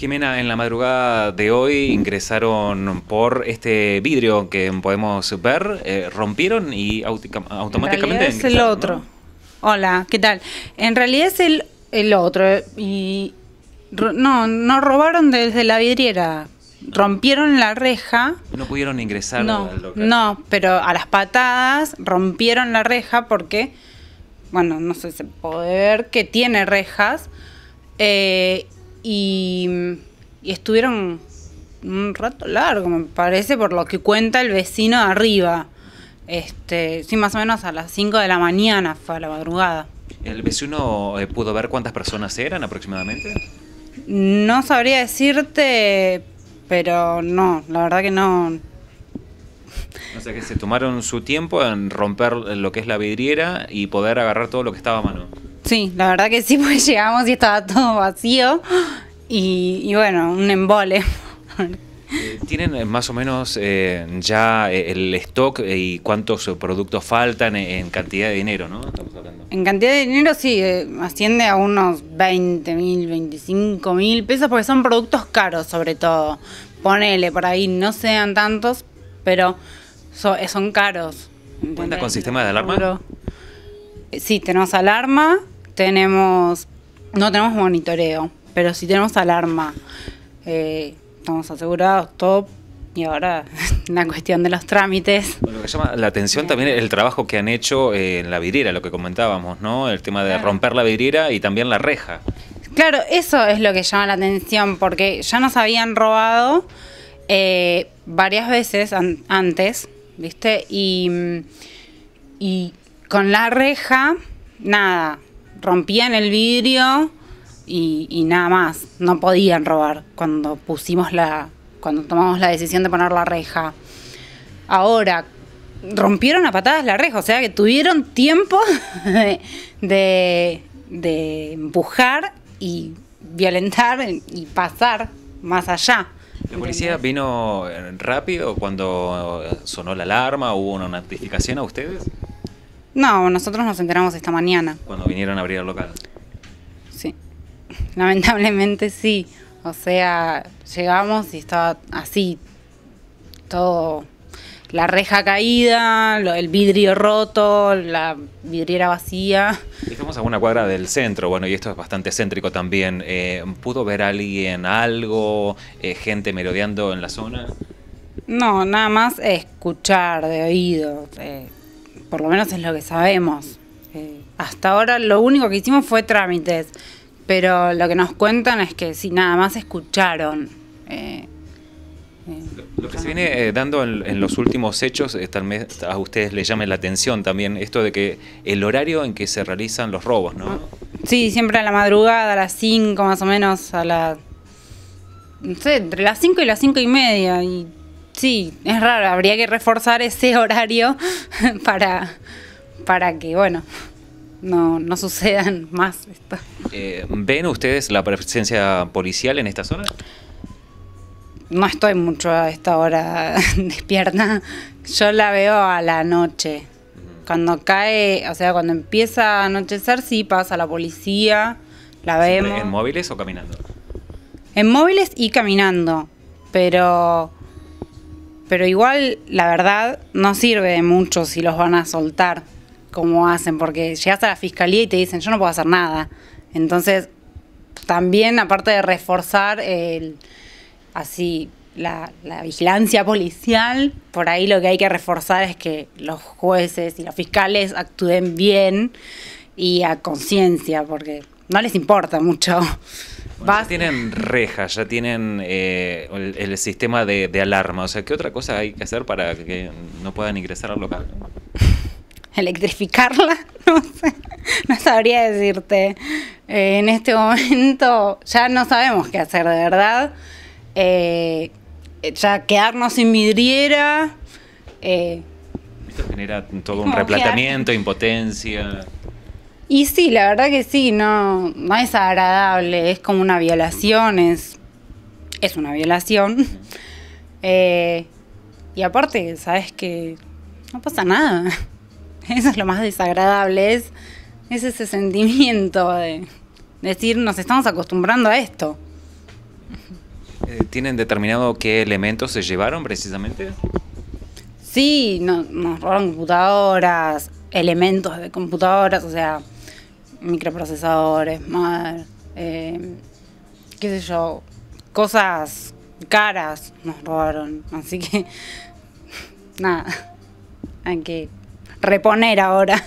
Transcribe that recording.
Jimena, en la madrugada de hoy ingresaron por este vidrio que podemos ver, eh, rompieron y automáticamente... es el otro. Hola, ¿qué tal? En realidad es el, el otro. Eh, y no, no robaron desde la vidriera. Rompieron la reja. No pudieron ingresar no, No, pero a las patadas rompieron la reja porque, bueno, no sé, se puede ver que tiene rejas. Eh, y, estuvieron un rato largo, me parece, por lo que cuenta el vecino de arriba. Este, sí, más o menos a las 5 de la mañana fue a la madrugada. ¿El vecino eh, pudo ver cuántas personas eran aproximadamente? No sabría decirte, pero no, la verdad que no. O sea que se tomaron su tiempo en romper lo que es la vidriera y poder agarrar todo lo que estaba a mano. Sí, la verdad que sí, pues llegamos y estaba todo vacío y, y bueno, un embole. Eh, ¿Tienen eh, más o menos eh, ya el stock y cuántos productos faltan en cantidad de dinero, no? Estamos hablando. En cantidad de dinero sí, asciende a unos 20 mil, 25 mil pesos, porque son productos caros sobre todo. Ponele, por ahí no sean tantos, pero son caros. ¿Cuenta con sistema de alarma? Sí, tenemos alarma, tenemos, no tenemos monitoreo, pero sí tenemos alarma. Eh, estamos asegurados, top. Y ahora la cuestión de los trámites. lo que llama la atención también es el trabajo que han hecho eh, en la vidriera, lo que comentábamos, ¿no? El tema de romper la vidriera y también la reja. Claro, eso es lo que llama la atención, porque ya nos habían robado eh, varias veces antes, ¿viste? Y, y con la reja, nada, rompían el vidrio y, nada más, no podían robar cuando pusimos la, cuando tomamos la decisión de poner la reja. Ahora, rompieron a patadas la reja, o sea que tuvieron tiempo de, de empujar y violentar y pasar más allá. ¿La policía vino rápido cuando sonó la alarma? ¿Hubo una notificación a ustedes? No, nosotros nos enteramos esta mañana. Cuando vinieron a abrir el local. Sí, lamentablemente sí. O sea, llegamos y estaba así, todo, la reja caída, el vidrio roto, la vidriera vacía. Estamos a una cuadra del centro, bueno, y esto es bastante céntrico también. Eh, ¿Pudo ver alguien algo, eh, gente merodeando en la zona? No, nada más escuchar de oído. Eh por lo menos es lo que sabemos. Eh, hasta ahora lo único que hicimos fue trámites, pero lo que nos cuentan es que sí, nada más escucharon. Eh, eh. lo, que se viene dando en, los últimos hechos, tal vez a ustedes les llame la atención también esto de que el horario en que se realizan los robos, ¿no? Sí, siempre a la madrugada, a las 5 más o menos, a las... No sé, entre las 5 y las 5 y media. Y Sí, es raro, habría que reforzar ese horario para, para que, bueno, no, sucedan más. Esto. Eh, ¿Ven ustedes la presencia policial en esta zona? No estoy mucho a esta hora despierta. Yo la veo a la noche. Cuando cae, o sea, cuando empieza a anochecer, sí pasa la policía, la vemos. ¿En móviles o caminando? En móviles y caminando, pero pero igual la verdad no sirve de mucho si los van a soltar como hacen, porque llegas a la fiscalía y te dicen yo no puedo hacer nada. Entonces, también aparte de reforzar el, así la, la vigilancia policial, por ahí lo que hay que reforzar es que los jueces y los fiscales actúen bien y a conciencia, porque no les importa mucho. ya tienen rejas, ya tienen eh, el, sistema de, alarma. O sea, ¿qué otra cosa hay que hacer para que no puedan ingresar al local? Electrificarla, no sé, no sabría decirte. Eh, en este momento ya no sabemos qué hacer, de verdad. Eh, ya quedarnos sin vidriera. Esto genera todo un replanteamiento, impotencia. Y sí, la verdad que sí, no, no es agradable, es como una violación, es, es una violación. Eh, y aparte, sabes que no pasa nada. Eso es lo más desagradable, es, ese sentimiento de decir, nos estamos acostumbrando a esto. Eh, ¿Tienen determinado qué elementos se llevaron precisamente? Sí, nos robaron computadoras, elementos de computadoras, o sea, microprocesadores, más, eh, qué sé yo, cosas caras nos robaron. Así que, nada, hay que reponer ahora.